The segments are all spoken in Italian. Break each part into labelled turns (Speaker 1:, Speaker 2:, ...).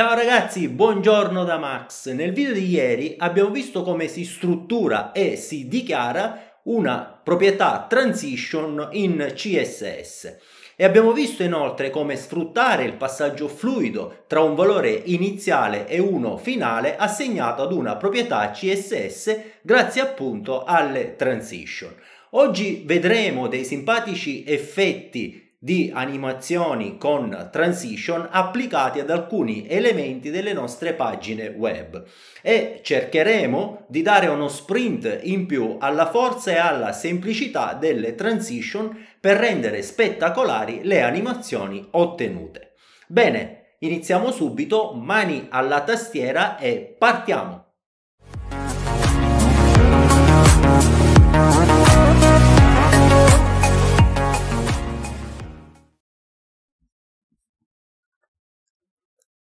Speaker 1: Ciao ragazzi, buongiorno da Max. Nel video di ieri abbiamo visto come si struttura e si dichiara una proprietà transition in CSS e abbiamo visto inoltre come sfruttare il passaggio fluido tra un valore iniziale e uno finale assegnato ad una proprietà CSS grazie appunto alle transition. Oggi vedremo dei simpatici effetti di animazioni con transition applicati ad alcuni elementi delle nostre pagine web e cercheremo di dare uno sprint in più alla forza e alla semplicità delle transition per rendere spettacolari le animazioni ottenute. Bene, iniziamo subito, mani alla tastiera e partiamo!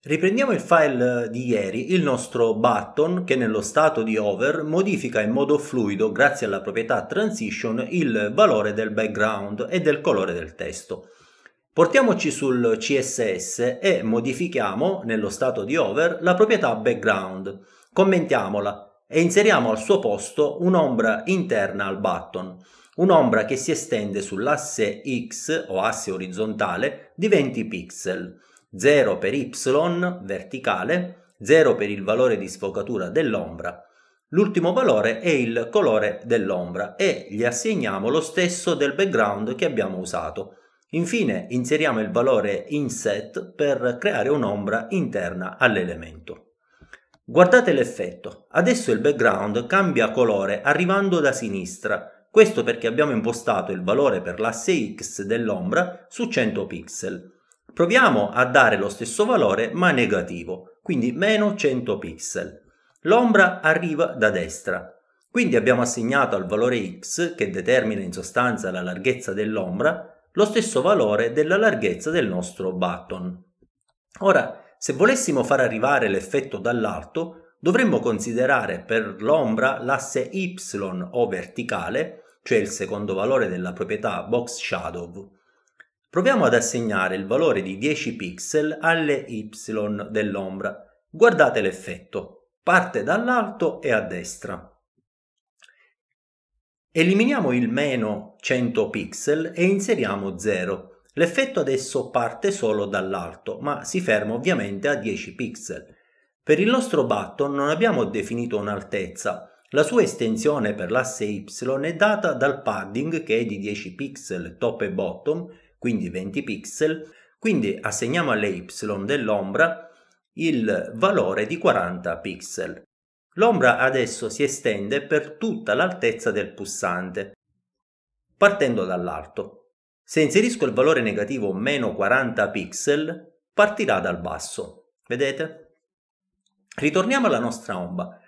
Speaker 1: Riprendiamo il file di ieri, il nostro button che nello stato di over modifica in modo fluido, grazie alla proprietà transition, il valore del background e del colore del testo. Portiamoci sul CSS e modifichiamo nello stato di over la proprietà background, commentiamola e inseriamo al suo posto un'ombra interna al button. Un'ombra che si estende sull'asse X o asse orizzontale di 20 pixel. 0 per y verticale, 0 per il valore di sfocatura dell'ombra. L'ultimo valore è il colore dell'ombra e gli assegniamo lo stesso del background che abbiamo usato. Infine inseriamo il valore inset per creare un'ombra interna all'elemento. Guardate l'effetto. Adesso il background cambia colore arrivando da sinistra. Questo perché abbiamo impostato il valore per l'asse X dell'ombra su 100 pixel. Proviamo a dare lo stesso valore ma negativo, quindi meno 100 pixel. L'ombra arriva da destra, quindi abbiamo assegnato al valore x, che determina in sostanza la larghezza dell'ombra, lo stesso valore della larghezza del nostro button. Ora, se volessimo far arrivare l'effetto dall'alto, dovremmo considerare per l'ombra l'asse y o verticale, cioè il secondo valore della proprietà box shadow, Proviamo ad assegnare il valore di 10 pixel alle y dell'ombra. Guardate l'effetto. Parte dall'alto e a destra. Eliminiamo il meno 100 pixel e inseriamo 0. L'effetto adesso parte solo dall'alto, ma si ferma ovviamente a 10 pixel. Per il nostro button non abbiamo definito un'altezza, la sua estensione per l'asse Y è data dal padding che è di 10 pixel top e bottom quindi 20 pixel, quindi assegniamo alle y dell'ombra il valore di 40 pixel. L'ombra adesso si estende per tutta l'altezza del pulsante, partendo dall'alto. Se inserisco il valore negativo meno 40 pixel, partirà dal basso. Vedete? Ritorniamo alla nostra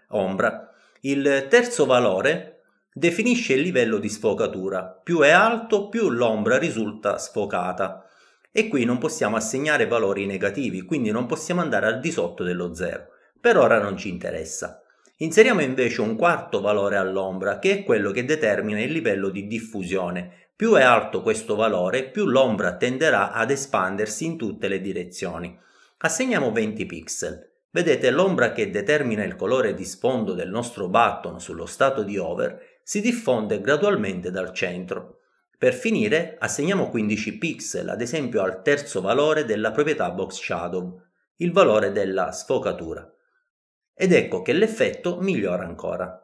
Speaker 1: ombra. Il terzo valore Definisce il livello di sfocatura, più è alto più l'ombra risulta sfocata e qui non possiamo assegnare valori negativi, quindi non possiamo andare al di sotto dello zero. Per ora non ci interessa. Inseriamo invece un quarto valore all'ombra che è quello che determina il livello di diffusione. Più è alto questo valore, più l'ombra tenderà ad espandersi in tutte le direzioni. Assegniamo 20 pixel. Vedete l'ombra che determina il colore di sfondo del nostro button sullo stato di over si diffonde gradualmente dal centro. Per finire assegniamo 15 pixel ad esempio al terzo valore della proprietà box shadow, il valore della sfocatura. Ed ecco che l'effetto migliora ancora.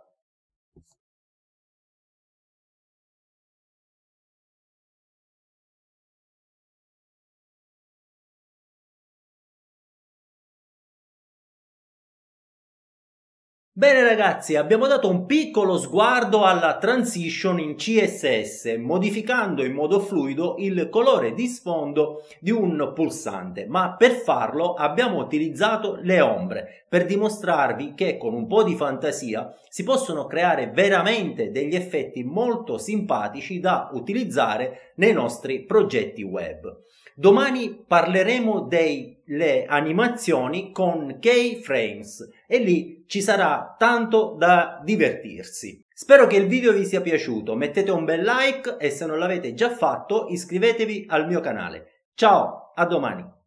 Speaker 1: Bene ragazzi, abbiamo dato un piccolo sguardo alla transition in CSS, modificando in modo fluido il colore di sfondo di un pulsante, ma per farlo abbiamo utilizzato le ombre, per dimostrarvi che con un po' di fantasia si possono creare veramente degli effetti molto simpatici da utilizzare nei nostri progetti web. Domani parleremo dei le animazioni con keyframes e lì ci sarà tanto da divertirsi. Spero che il video vi sia piaciuto, mettete un bel like e se non l'avete già fatto iscrivetevi al mio canale. Ciao, a domani!